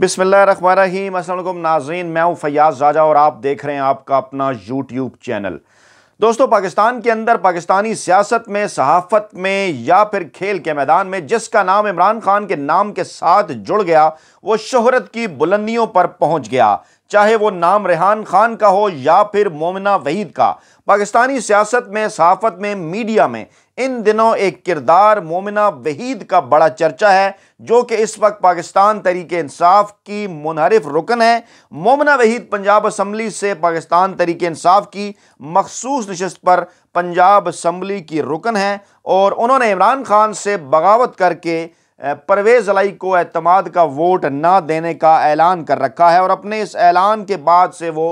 बिसमीम असल नाजीन मैं हूँ फयाज राजा और आप देख रहे हैं आपका अपना यूट्यूब चैनल दोस्तों पाकिस्तान के अंदर पाकिस्तानी सियासत में सहाफत में या फिर खेल के मैदान में जिसका नाम इमरान खान के नाम के साथ जुड़ गया वो शहरत की बुलंदियों पर पहुंच गया चाहे वो नाम रेहान खान का हो या फिर मोमिना वहीद का पाकिस्तानी सियासत में सहाफत में मीडिया में इन दिनों एक किरदार मोमिना वहीद का बड़ा चर्चा है जो कि इस वक्त पाकिस्तान तरीके इंसाफ की मुनहरफ रुकन है मोमिना वहीद पंजाब असम्बली से पाकिस्तान तरीके इंसाफ की मखसूस नशस्त पर पंजाब असम्बली की रुकन है और उन्होंने इमरान खान से बगावत करके परवेज़ अलाई को अतमाद का वोट ना देने का ऐलान कर रखा है और अपने इस ऐलान के बाद से वो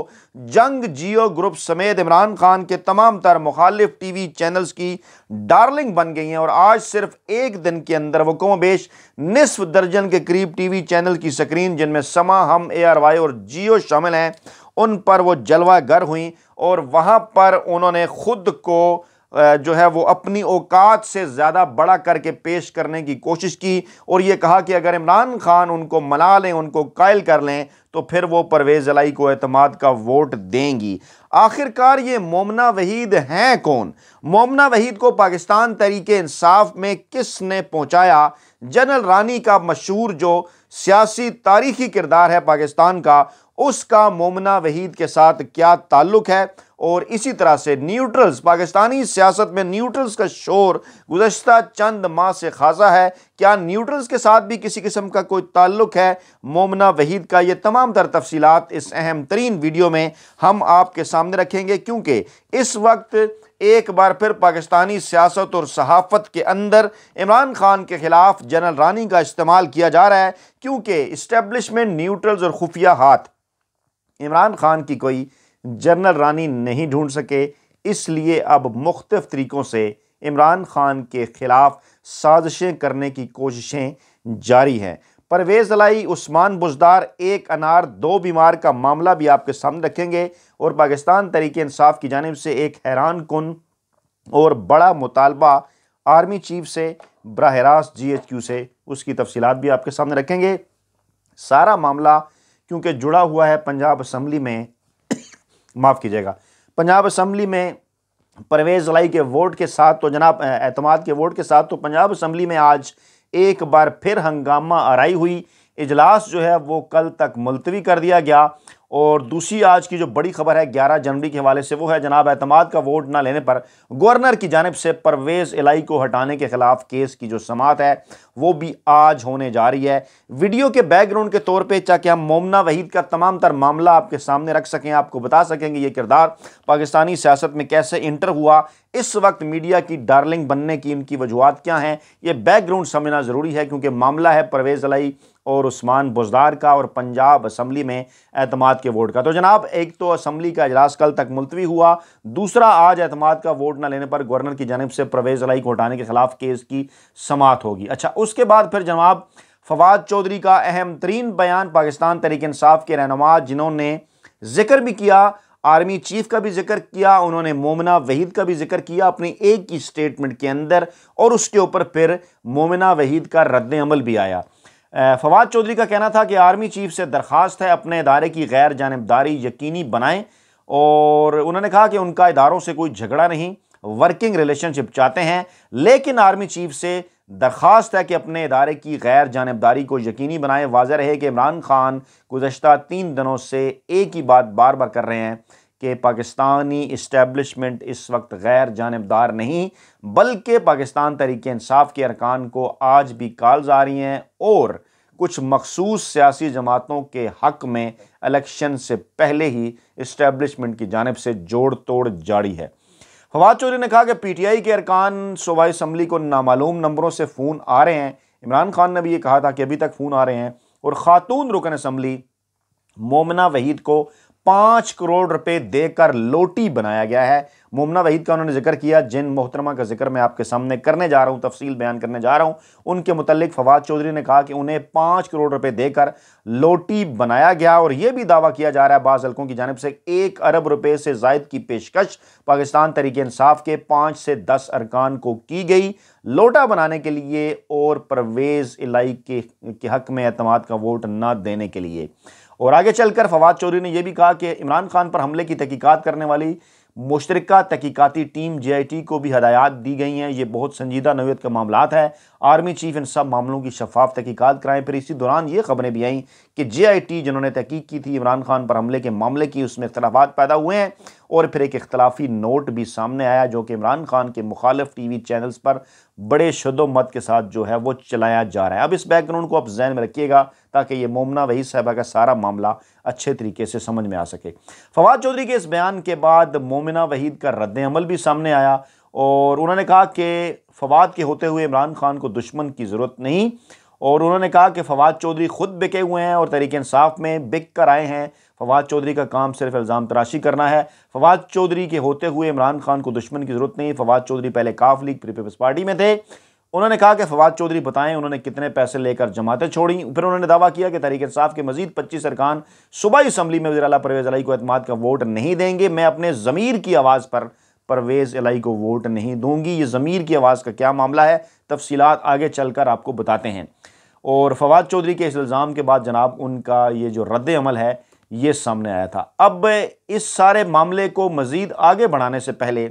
जंग जियो ग्रुप समेत इमरान खान के तमाम तर मुखालिफ टी वी चैनल्स की डार्लिंग बन गई हैं और आज सिर्फ एक दिन के अंदर वो कम बेश नसफ दर्जन के करीब टी वी चैनल की स्क्रीन जिनमें समा हम ए आर वाई और जियो शामिल हैं उन पर वो जलवा गर हुई और वहाँ पर उन्होंने खुद को जो है वो अपनी औकात से ज़्यादा बड़ा करके पेश करने की कोशिश की और ये कहा कि अगर इमरान खान उनको मना लें उनको कायल कर लें तो फिर वो परवेज़ अलाई को अतमाद का वोट देंगी आखिरकार ये मोमना वहीद हैं कौन मोमना वहीद को पाकिस्तान तरीके इंसाफ में किसने पहुँचाया जनरल रानी का मशहूर जो सियासी तारीखी किरदार है पाकिस्तान का उसका मोमना वहीद के साथ क्या ताल्लुक है और इसी तरह से न्यूट्रल्स पाकिस्तानी सियासत में न्यूट्रल्स का शोर गुजशत चंद माह से खासा है क्या न्यूट्रल्स के साथ भी किसी किस्म का कोई ताल्लुक है मोमना वहीद का ये तमाम तर तफसीत इस अहम तरीन वीडियो में हम आपके सामने रखेंगे क्योंकि इस वक्त एक बार फिर पाकिस्तानी सियासत और सहाफ़त के अंदर इमरान खान के ख़िलाफ़ जनरल रानी का इस्तेमाल किया जा रहा है क्योंकि इस्टेबलिशमेंट न्यूट्रल्स और खुफिया हाथ इमरान खान की कोई जनरल रानी नहीं ढूंढ सके इसलिए अब मुख्तफ तरीक़ों से इमरान खान के ख़िलाफ़ साजिशें करने की कोशिशें जारी हैं परवेज़ अलाई उस्मान बुजदार एक अनार दो बीमार का मामला भी आपके सामने रखेंगे और पाकिस्तान तरीके इंसाफ की जानब से एक हैरान कन और बड़ा मुतालबा आर्मी चीफ से बरह रास्त जी एच क्यू से उसकी तफसीत भी आपके सामने रखेंगे सारा मामला क्योंकि जुड़ा हुआ है पंजाब असम्बली में माफ़ कीजिएगा पंजाब असम्बली में परवेज़ लाई के वोट के साथ तो जनाब एतम के वोट के साथ तो पंजाब असम्बली में आज एक बार फिर हंगामा आरई हुई इजलास जो है वो कल तक मुलतवी कर दिया गया और दूसरी आज की जो बड़ी खबर है 11 जनवरी के हवाले से वो है जनाब अहतमाद का वोट ना लेने पर गवर्नर की जानब से परवेज़ इलाई को हटाने के खिलाफ केस की जो समात है वो भी आज होने जा रही है वीडियो के बैकग्राउंड के तौर पर चाहे हम मोमना वहीद का तमाम तर मामला आपके सामने रख सकें आपको बता सकेंगे ये किरदार पाकिस्तानी सियासत में कैसे इंटर हुआ इस वक्त मीडिया की डार्लिंग बनने की इनकी वजूहत क्या हैं ये बैकग्राउंड समझना ज़रूरी है क्योंकि मामला है परवेज़ अलाई और उस्मान बुजदार का और पंजाब असम्बली में अहतमाद के वोट का तो जनाब एक तो असम्बली का अजलास कल तक मुलतवी हुआ दूसरा आज अहतमाद का वोट न लेने पर गवर्नर की जानब से प्रवेज़ अलाई को हटाने के खिलाफ केस की समात होगी अच्छा उसके बाद फिर जनाब फवाद चौधरी का अहम तरीन बयान पाकिस्तान तरीक इंसाफ के रहनुमा जिन्होंने जिक्र भी किया आर्मी चीफ का भी जिक्र किया उन्होंने मोमिना वहीद का भी जिक्र किया अपनी एक ही स्टेटमेंट के अंदर और उसके ऊपर फिर मोमिना वहीद का रद्द अमल भी आया फवाद चौधरी का कहना था कि आर्मी चीफ से दरख्वास्त है अपने इदारे की गैर जानबदारी यकीनी बनाएं और उन्होंने कहा कि उनका इदारों से कोई झगड़ा नहीं वर्किंग रिलेशनशिप चाहते हैं लेकिन आर्मी चीफ से दरख्वास्त है कि अपने इदारे की गैर जानबदारी को यकीनी बनाएं वाजह रहे कि इमरान खान गुजशत तीन दिनों से एक ही बात बार बार कर रहे हैं कि पाकिस्तानी इस्टेबलिशमेंट इस वक्त गैर जानबदार नहीं बल्कि पाकिस्तान तरीक इंसाफ के अरकान को आज भी काल जा रही हैं और कुछ मखसूस सियासी जमातों के हक में इलेक्शन से पहले ही इस्टेबलिशमेंट की जानब से जोड़ तोड़ जारी है फवाद चौधरी ने कहा कि पी टी आई के अरकान सूबाई इसम्बली को नामालूम नंबरों से फ़ोन आ रहे हैं इमरान खान ने भी ये कहा था कि अभी तक फ़ोन आ रहे हैं और ख़ातून रुकन इसम्बली मोमना वहीद को पांच करोड़ रुपए देकर लोटी बनाया गया है मुमना वहीद का उन्होंने जिक्र किया जिन मोहतरमा का जिक्र मैं आपके सामने करने जा रहा हूं तफसील बयान करने जा रहा हूं उनके मुतलिक फवाद चौधरी ने कहा कि उन्हें पाँच करोड़ रुपए देकर लोटी बनाया गया और यह भी दावा किया जा रहा है बाज हल्कों की जानब से एक अरब रुपए से जायद की पेशकश पाकिस्तान तरीके इंसाफ के पाँच से दस अरकान को की गई लोटा बनाने के लिए और परवेज़ इलाई के, के हक में अतमाद का वोट ना देने के लिए और आगे चलकर फवाद चौधरी ने यह भी कहा कि इमरान खान पर हमले की तहकीकत करने वाली मुश्तरक तहकीकती टीम जे आई टी को भी हदायत दी गई हैं ये बहुत संजीदा नवीत का मामला है आर्मी चीफ इन सब मामलों की शफाफ तहकीकत कराएं फिर इसी दौरान ये खबरें भी आईं कि जे आई टी जिन्होंने तहकीक की थी इमरान खान पर हमले के मामले की उसमें अख्तलाफा पैदा हुए हैं और फिर एक अख्तिलाफी नोट भी सामने आया जो कि इमरान खान के मुखालफ टी वी चैनल्स पर बड़े शदोमत के साथ जो है वो चलाया जा रहा है अब इस बैकग्राउंड को आप जहन में रखिएगा ताकि ये मोमना वही साहबा का सारा मामला अच्छे तरीके से समझ में आ सके फवाद चौधरी के इस बयान के बाद मोमिना वहीद का रद्द अमल भी सामने आया और उन्होंने कहा कि फवाद के होते हुए इमरान खान को दुश्मन की ज़रूरत नहीं और उन्होंने कहा कि फवाद चौधरी खुद बिके हुए हैं और तरीके इंसाफ में बिक कर आए हैं फवाद चौधरी का काम सिर्फ इल्ज़ाम तराशी करना है फवाद चौधरी के होते हुए इमरान खान को दुश्मन की ज़रूरत नहीं फवाद चौधरी पहले काफ लीग पीपल्स पार्टी में थे उन्होंने कहा कि फवाद चौधरी बताएं उन्होंने कितने पैसे लेकर जमातें छोड़ी फिर उन्होंने दावा किया कि तहरीक साफ के मजीद पच्चीस अरकान सूबाई असम्बली में वजी परवेज़ अली को अहतमाद का वोट नहीं देंगे मैं अपने ज़मीर की आवाज़ पर परवेज़ अलाई को वोट नहीं दूंगी ये ज़मीर की आवाज़ का क्या मामला है तफसीत आगे चल कर आपको बताते हैं और फवाद चौधरी के इस इल्ज़ाम के बाद जनाब उनका ये जो रद्द अमल है ये सामने आया था अब इस सारे मामले को मज़ीद आगे बढ़ाने से पहले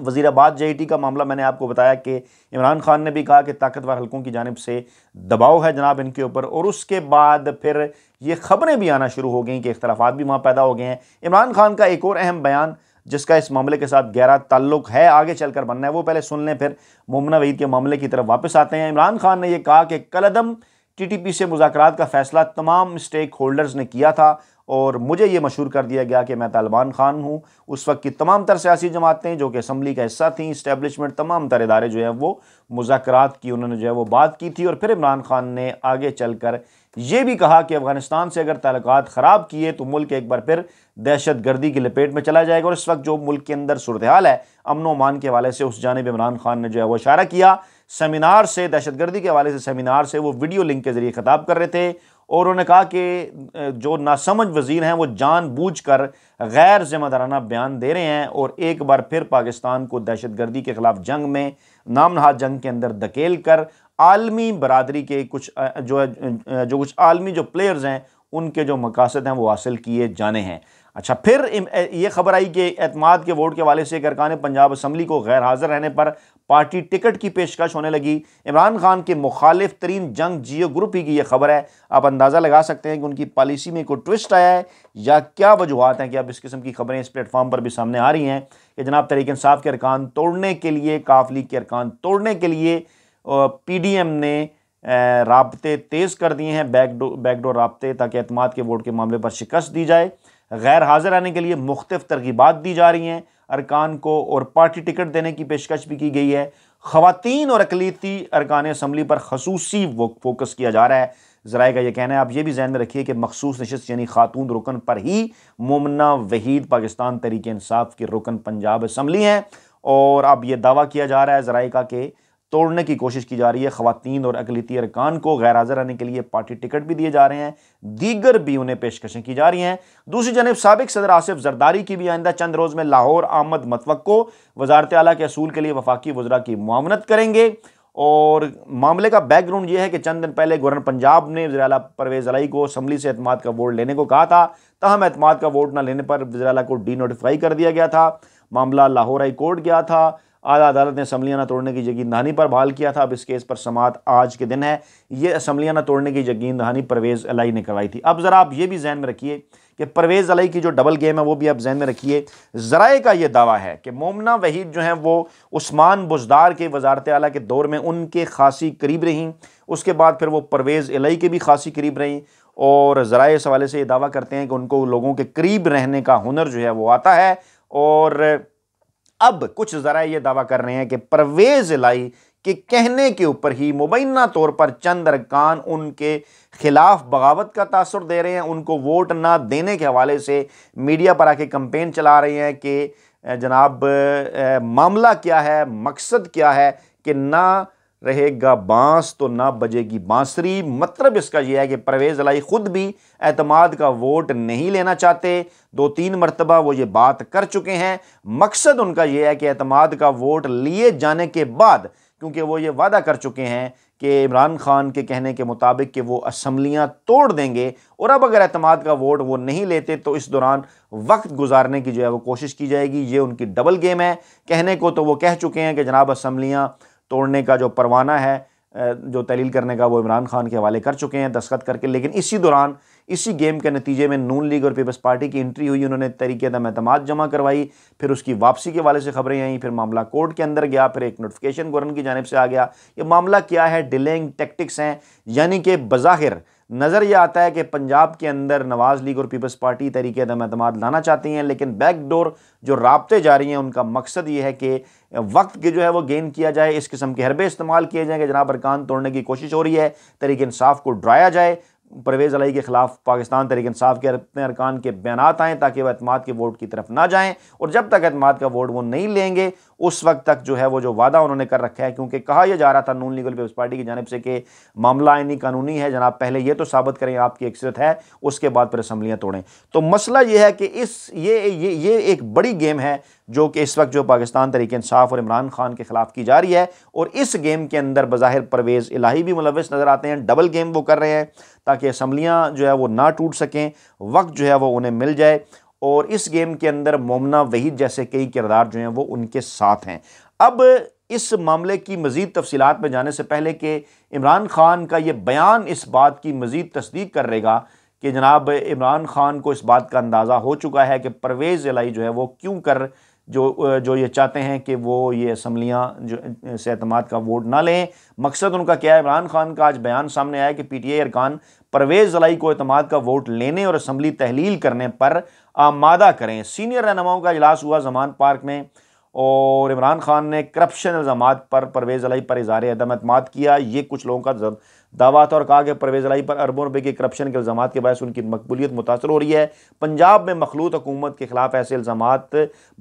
वजीराबाद जे का मामला मैंने आपको बताया कि इमरान खान ने भी कहा कि ताकतवर हलकों की जानब से दबाव है जनाब इनके ऊपर और उसके बाद फिर ये ख़बरें भी आना शुरू हो गई कि इख्तलाफा भी वहाँ पैदा हो गए हैं इमरान खान का एक और अहम बयान जिसका इस मामले के साथ गहरा ताल्लुक है आगे चलकर बनना है वो पहले सुन लें फिर मुमना वहीद के मामले की तरफ वापस आते हैं इमरान खान ने यह कहा कि कलदम टीटीपी से मुजाकर का फैसला तमाम स्टेक होल्डर्स ने किया था और मुझे ये मशहूर कर दिया गया कि मैं तालिबान खान हूँ उस वक्त की तमाम तर सियासी जमातें जो कि असम्बली का हिस्सा थी इस्टेबलिशमेंट तमाम तर इदारे जो हैं वो मुजाकर की उन्होंने जो है वो बात की थी और फिर इमरान खान ने आगे चल कर ये भी कहा कि अफगानिस्तान से अगर ताल्लक़ ख़राब किए तो मुल्क एक बार फिर दहशत गर्दी की लपेट में चला जाएगा और इस वक्त जो मुल्क के अंदर सूरत हाल है अमन वमान के हवाले से उस जानब इमरान खान ने जो है वो इशारा किया सेमिनार से दहशतगर्दी के हवाले से सेमिनार से वो वीडियो लिंक के ज़रिए ख़ताब कर रहे थे और उन्होंने कहा कि जो नासमझ वजीर हैं वो जानबूझ कर गैर जिम्मेदाराना बयान दे रहे हैं और एक बार फिर पाकिस्तान को दहशत गर्दी के ख़िलाफ़ जंग में नाम जंग के अंदर धकेल कर आलमी बरदरी के कुछ जो जो कुछ आलमी जो प्लेयर्स हैं उनके जो मकासद हैं वो हासिल किए जाने हैं अच्छा फिर ये खबर आई कि एतमाद के वोट के वाले से अरकान पंजाब असम्बली को गैर हाजिर रहने पर पार्टी टिकट की पेशकश होने लगी इमरान खान के मुखालिफ तरीन जंग जियो ग्रुप ही की यह खबर है आप अंदाज़ा लगा सकते हैं कि उनकी पॉलिसी में कोई ट्विस्ट आया है या क्या वजूहत हैं कि अब इस किस्म की खबरें इस प्लेटफॉर्म पर भी सामने आ रही हैं कि जनाब तरीक इंसाफ के अरकान तोड़ने के लिए काफ लीग के अरकान तोड़ने के लिए पी डी एम ने रबते तेज़ कर दिए हैं बैकडोर बैकडोर रबते ताकि अतमाद के वोट के मामले पर शिकस्त दी जाए गैर हाजिर आने के लिए मुख्तफ तरगीबात दी जा रही हैं अरकान को और पार्टी टिकट देने की पेशकश भी की गई है खातन और अकलीती अरकान असम्बली पर खसूसी फोकस किया जा रहा है ज़राए का यह कहना है आप ये भी जहन में रखिए कि मखसूस नशस्त यानी खातून रुकन पर ही मुमना वहीद पाकिस्तान तरीके इंसाफ के रुकन पंजाब असम्बली हैं और अब यह दावा किया जा रहा है ज़राए का कि तोड़ने की कोशिश की जा रही है खातन और अकलीती अरकान को गैर हाजिर आने के लिए पार्टी टिकट भी दिए जा रहे हैं दीगर भी उन्हें पेशकशें की जा रही हैं दूसरी जानब सबक सदर आसिफ जरदारी की भी आइंदा चंद रोज़ में लाहौर आमद मतवको वजारत अली के असूल के लिए वफाकी वजरा की मामनत करेंगे और मामले का बैकग्राउंड यह है कि चंद दिन पहले गवर्नर पंजाब ने वजरा परवेज अलाई को असम्बली से अतमाद का वोट लेने को कहा था तहम अतमाद का वोट ना लेने पर वजरा को डी नोटिफाई कर दिया गया था मामला लाहौर हाई कोर्ट गया था आला अदालत ने असम्बलियाँ ना तोड़ने की जगीन दहानी पर बहाल किया था अब इस केस पर समात आज के दिन है ये असम्बलियाँ ना तोड़ने की जगीन दहानी परवेज़ अलाई ने करवाई थी अब ज़रा आप ये भी जहन में रखिए कि परवेज़ अलाई की जो डबल गेम है वो भी आप जहन में रखिए ज़राए का ये दावा है कि मोमना वहीद जो हैं वो उस्मान बुजदार के वजारत आला के दौर में उनके खासी करीब रहीं उसके बाद फिर वो परवेज़ अलाई के भी खासी करीब रहीं और ज़रा इस हवाले से ये दावा करते हैं कि उनको लोगों के करीब रहने का हुनर जो है वो आता है और अब कुछ जरा ये दावा कर रहे हैं कि परवेज लाई के कहने के ऊपर ही मुबैना तौर पर चंद्र कान उनके खिलाफ बगावत का तासर दे रहे हैं उनको वोट ना देने के हवाले से मीडिया पर आके कंपेन चला रहे हैं कि जनाब मामला क्या है मकसद क्या है कि ना रहेगा बांस तो ना बजेगी बांसुरी मतलब इसका यह है कि परवेज़ अलाई ख़ुद भी एतमाद का वोट नहीं लेना चाहते दो तीन मरतबा वो ये बात कर चुके हैं मकसद उनका यह है कि एतमाद का वोट लिए जाने के बाद क्योंकि वो ये वादा कर चुके हैं कि इमरान खान के कहने के मुताबिक कि वो असम्बलियाँ तोड़ देंगे और अब अगर अतमाद का वोट वो नहीं लेते तो इस दौरान वक्त गुजारने की जो है वो कोशिश की जाएगी ये उनकी डबल गेम है कहने को तो वो कह चुके हैं कि जनाब असम्बलियाँ तोड़ने का जो परवाना है जो तहलील करने का वो इमरान खान के हवाले कर चुके हैं दस्खत करके लेकिन इसी दौरान इसी गेम के नतीजे में नून लीग और पीपल्स पार्टी की एंट्री हुई उन्होंने तरीके दम अतमाद जमा करवाई फिर उसकी वापसी के वाले से खबरें आई फिर मामला कोर्ट के अंदर गया फिर एक नोटिफिकेशन गवर्नमेंट की जानब से आ गया ये मामला क्या है डिलेइंग टेक्टिक्स हैं यानी कि बज़ाहिर नज़र यह आता है कि पंजाब के अंदर नवाज़ लीग और पीपल्स पार्टी तरीके अहतम लाना चाहती हैं लेकिन बैकडोर जो रबते जा रही हैं उनका मकसद ये है कि वक्त के जो है वो गेन किया जाए इस किस्म के हरबे इस्तेमाल किए जाएँ कि जनाब अरकान तोड़ने की कोशिश हो रही है तरीके इंसाफ को डराया जाए परवेज़ अलई के ख़िलाफ़ पाकिस्तान तरीक इंसाफ के अपने अरकान के बयान आएँ ताकि वह अतमाद के वोट की तरफ ना जाएँ और जब तक अतमाद का वोट वो नहीं लेंगे उस वक्त तक जो है वो जो वादा उन्होंने कर रखा है क्योंकि कहा यह जा रहा था नून लीगल पीपल्स पार्टी की जानब से कि मामला आइनी कानूनी है जनाब पहले ये तो साबित करें आपकी अक्सरत है उसके बाद फिर असम्बलियाँ तोड़ें तो मसला यह है कि इस ये ये ये एक बड़ी गेम है जो कि इस वक्त जो पाकिस्तान तरीके इंसाफ और इमरान खान के ख़िलाफ़ की जा रही है और इस गेम के अंदर बज़ाहिर परवेज़ इलाही भी मुलविस नज़र आते हैं डबल गेम वो कर रहे हैं ताकि असम्बलियाँ जो है वो ना टूट सकें वक्त जो है वो उन्हें मिल जाए और इस गेम के अंदर मोमना वहीद जैसे कई किरदार जो हैं वो उनके साथ हैं अब इस मामले की मज़ीद तफसीत में जाने से पहले कि इमरान खान का ये बयान इस बात की मज़ीद तस्दीक कर रहेगा कि जनाब इमरान खान को इस बात का अंदाज़ा हो चुका है कि परवेज़ इलाई जो है वो क्यों कर जो जो ये चाहते हैं कि वो ये असम्बलियाँ जो से अतमाद का वोट ना लें मकसद उनका क्या है इमरान खान का आज बयान सामने आया कि पी टी आई अरकान परवेज़ जलाई को अतमाद का वोट लेने और असम्बली तहलील करने पर आमादा करें सीनियर रहनुमाओं का इजलास हुआ जमान पार्क में और इमरान खान ने करप्शन इल्ज़ाम पर परवेज़ अलाई पर इजहार अदम अतमाद किया ये कुछ लोगों का दावा और कहा कि परवेज लाई पर अरबों रुपये की करप्शन के इल्ज़ाम के बायस उनकी मकबूलीत मुतासर हो रही है पंजाब में मखलूत हुकूमत के खिलाफ ऐसे इल्ज़ाम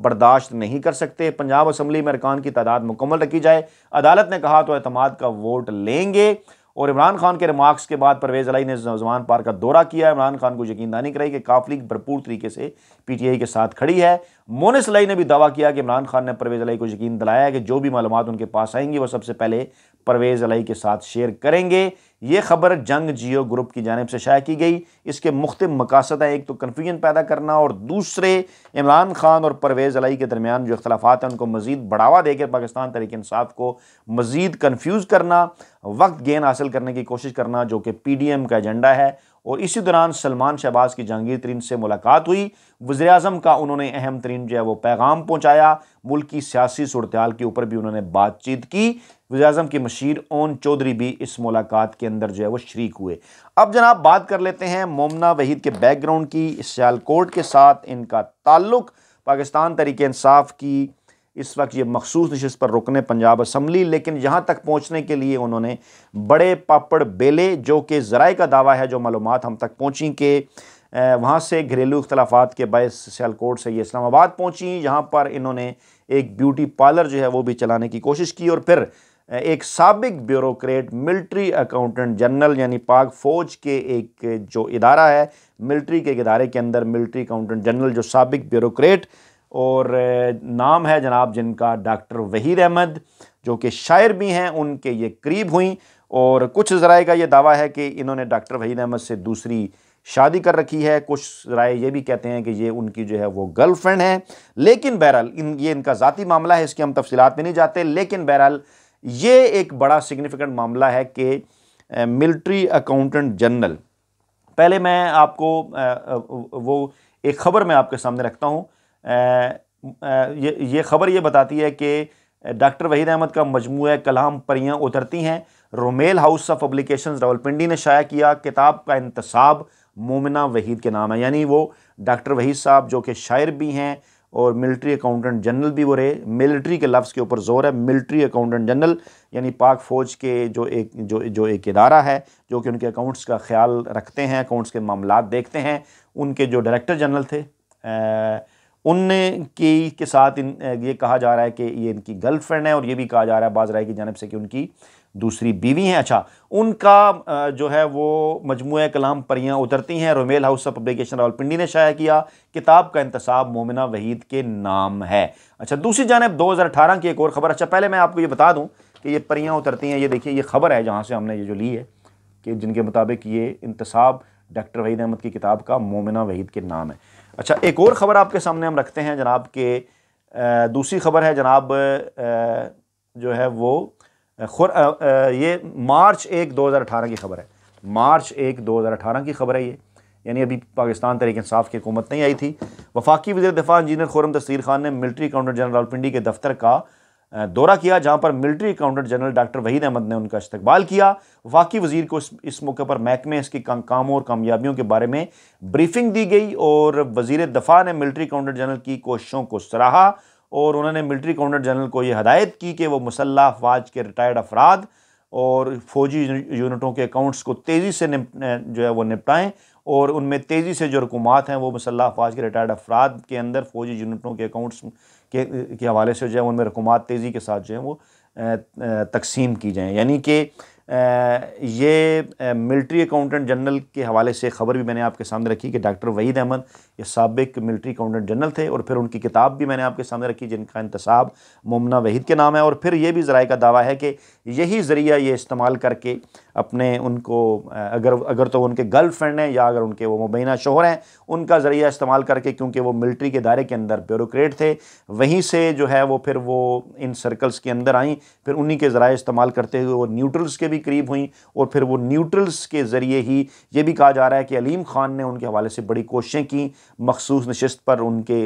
बर्दाश्त नहीं कर सकते पंजाब असम्बली में अरकान की तादाद मुकम्मल रखी जाए अदालत ने कहा तो अहतमाद का वोट लेंगे और इमरान खान के रिमार्क्स के बाद परवेज अली ने नौजवान पार्क का दौरा किया इमरान खान को यकीन दानी कराई कि काफली भरपूर तरीके से पीटीआई के साथ खड़ी है मोनिस अलाई ने भी दावा किया कि इमरान खान ने परवेज अलाई को यकीन दिलाया कि जो भी मालूम उनके पास आएंगी वो सबसे पहले परवेज़ अलई के साथ शेयर करेंगे ये खबर जंग जियो ग्रुप की जानब से शाया की गई इसके मुख्त मकासद हैं एक तो कन्फ्यूजन पैदा करना और दूसरे इमरान खान और परवेज़ अलई के दरमियान जो अख्तलाफात हैं उनको मज़ीद बढ़ावा देकर पाकिस्तान तरीके इंसाफ को मज़ीद कन्फ्यूज़ करना वक्त गेंद हासिल करने की कोशिश करना जो कि पी डी एम का एजेंडा है और इसी दौरान सलमान शहबाज की जहांगीर तरीन से मुलाकात हुई वजे अजम का उन्होंने अहम तरीन जो है वो पैगाम पहुँचाया मुल्क की सियासी सूरत के ऊपर भी उन्होंने बातचीत की वजाजम के मशीर ओन चौधरी भी इस मुलाकात के अंदर जो है वो शरीक हुए अब जनाब बात कर लेते हैं मोमना वहीद के बैकग्राउंड की सियालकोट के साथ इनका ताल्लुक पाकिस्तान तरीके इंसाफ की इस वक्त ये मखसूस नशस्त पर रुकने पंजाब असम्बली लेकिन यहाँ तक पहुँचने के लिए उन्होंने बड़े पापड़ बेले जो कि ज़राए का दावा है जो मालूम हम तक पहुँची के वहाँ से घरेलू अख्तलाफात के बायस सियालकोट से ये इस्लामाबाद पहुँची जहाँ पर इन्होंने एक ब्यूटी पार्लर जो है वो भी चलाने की कोशिश की और फिर एक सबक ब्यूरोक्रेट मिल्ट्री अकाउंटेंट जनरल यानी पाक फ़ौज के एक जो इदारा है मिल्ट्री के एक इदारे के अंदर मिल्ट्री अकाउंटेंट जनरल जो सबक ब्यूरोक्रेट और नाम है जनाब जिनका डॉक्टर वहीद अहमद जो कि शायर भी हैं उनके ये करीब हुई और कुछ ज़राए का ये दावा है कि इन्होंने डॉक्टर वहीद अहमद से दूसरी शादी कर रखी है कुछ राय ये भी कहते हैं कि ये उनकी जो है वो गर्लफ्रेंड है लेकिन बहरहाल इन ये इनका ज़ाती मामला है इसके हम तफसीत में नहीं जाते लेकिन बहरहाल ये एक बड़ा सिग्निफिकेंट मामला है कि मिलिट्री अकाउंटेंट जनरल पहले मैं आपको वो एक ख़बर मैं आपके सामने रखता हूँ ये ये ख़बर ये बताती है कि डॉक्टर वहीद अहमद का मजमू कलाम परियाँ उतरती हैं Romail house of publication Rawalpindi ने शाया किया किताब का इंतसाब मोमिना वहीद के नाम है यानी वो डॉक्टर वहीद साहब जो कि शायर भी हैं और मिलिट्री अकाउंटेंट जनरल भी वो रहे मिलिट्री के लफ्ज़ के ऊपर ज़ोर है मिलिट्री अकाउंटेंट जनरल यानी पाक फ़ौज के जो एक जो जो एक इदारा है जो कि उनके अकाउंट्स का ख्याल रखते हैं अकाउंट्स के मामला देखते हैं उनके जो डायरेक्टर जनरल थे की के साथ इन ये कहा जा रहा है कि ये इनकी गर्लफ्रेंड है और ये भी कहा जा रहा है बाज राय की जानब से कि उनकी दूसरी बीवी हैं अच्छा उनका जो है वो मजमू कलाम परियाँ उतरती हैं Romail house of publication Rawalpindi ने शाया किया किताब का इंतसाब मोमिना वहीद के नाम है अच्छा दूसरी जानब दो हज़ार अठारह की एक और ख़बर अच्छा पहले मैं आपको ये बता दूँ कि ये परियाँ उतरती हैं ये देखिए ये ख़बर है जहाँ से हमने ये जो ली है कि जिनके मुताबिक ये इंतसाब डॉक्टर वहीद अहमद की किताब का मोमिना वहीद के नाम है अच्छा एक और ख़बर आपके सामने हम रखते हैं जनाब के दूसरी खबर है जनाब जो है वो खुर, आ, आ, ये मार्च एक 2018 की खबर है मार्च एक 2018 की खबर है ये यानी अभी पाकिस्तान तरीक इंसाफ की हुकूमत नहीं आई थी वफाकी वजी दफा इंजीनियर खुरम तस्वीर खान ने मिलिट्री अकाउंटेंट जनरल रावलपिंडी के दफ्तर का दौरा किया जहां पर military accountant general doctor Waheed Ahmed ने उनका इस्तबाल किया वफाकी वजीर को इस, इस मौके पर महकमे इसकी कामों और कामयाबियों के बारे में ब्रीफिंग दी गई और वजीर दफा ने मिल्ट्री अकाउंटेंट जनरल की कोशिशों को सराहा और उन्होंने मिलिट्री कमांडर जनरल को ये हदायत की कि वो मुसल्ह अफवाज के रिटायर्ड अफराद और फौजी यूनिटों के अकाउंट्स को तेज़ी से जो है वो निपटाएँ और उनमें तेज़ी से जो रकूमत हैं वो मुसल्ह अफवाज के रिटायर्ड अफराद के अंदर फ़ौजी यूनिटों के अकाउंट्स के के हवाले से जो है उनमें रकूमत तेज़ी के साथ जो है वो तकसीम की जाएँ यानी कि ये मिलिट्री अकाउंटेंट जनरल के हवाले से ख़बर भी मैंने आपके सामने रखी कि डॉक्टर वहीद अहमद ये सबक मिलिट्री अकाउंटेंट जनरल थे और फिर उनकी किताब भी मैंने आपके सामने रखी जिनका इंतसाब मुमना वहीद के नाम है और फिर ये भी ज़राए का दावा है कि यही ज़रिया ये इस्तेमाल करके अपने उनको अगर अगर तो उनके गर्ल फ्रेंड हैं या अगर उनके वो मुबैना शोहर हैं उनका ज़रिया इस्तेमाल करके क्योंकि वो मिलिट्री के दायरे के अंदर ब्यूरोक्रेट थे वहीं से जो है वो फिर वो इन सर्कल्स के अंदर आई फिर उन्हीं के ज़रा इस्तेमाल करते हुए वो न्यूट्रल्स के भी करीब हुई और फिर वो न्यूट्रल्स के ज़रिए ही ये भी कहा जा रहा है कि अलीम ख़ान ने उनके हवाले से बड़ी कोशिशें की मखसूस नशस्त पर उनके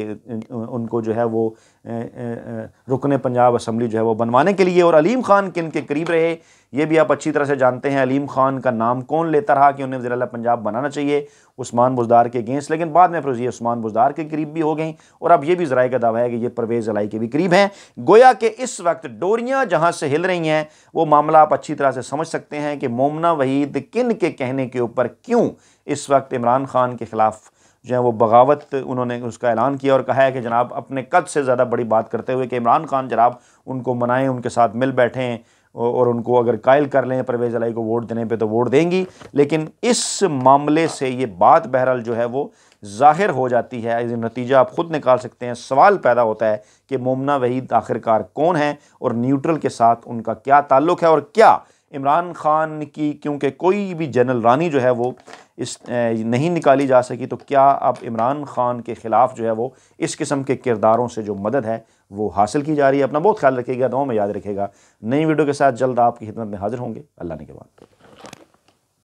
उनको जो है वो रुकन पंजाब असम्बली जो है वो बनवाने के लिए और अलीम ख़ान किन के करीब रहे ये भी आप अच्छी तरह से जानते हैं अलीम ख़ान का नाम कौन लेता रहा कि उन्हें वजी पंजाब बनाना चाहिए उस्मान बुजदार के अगेंस्ट लेकिन बाद में फिर उस्मान बुजदार के करीब भी हो गई और अब ये भी जराए का दावा है कि ये परवेज़ अलाई के भी करीब हैं गोया के इस वक्त डोरियाँ जहाँ से हिल रही हैं वो मामला आप अच्छी तरह से समझ सकते हैं कि मोमना वहीद किन के कहने के ऊपर क्यों इस वक्त इमरान खान के ख़िलाफ़ जो है वो बगावत उन्होंने उसका ऐलान किया और कहा है कि जनाब अपने कद से ज़्यादा बड़ी बात करते हुए कि इमरान खान जनाब उनको मनाएं उनके साथ मिल बैठें और उनको अगर कायल कर लें परवेज़ अलाई को वोट देने पे तो वोट देंगी लेकिन इस मामले से ये बात बहरहाल जो है वो ज़ाहिर हो जाती है नतीजा आप ख़ुद निकाल सकते हैं सवाल पैदा होता है कि मोमना वहीद आखिरकार कौन है और न्यूट्रल के साथ उनका क्या ताल्लुक़ है और क्या इमरान खान की क्योंकि कोई भी जनरल रानी जो है वो इस नहीं निकाली जा सकी तो क्या अब इमरान खान के ख़िलाफ़ जो है वो इस किस्म के किरदारों से जो मदद है वो हासिल की जा रही है अपना बहुत ख्याल रखिएगा दो में याद रखेगा नई वीडियो के साथ जल्द आपकी खिदमत में हाजिर होंगे अल्लाह ने के बाद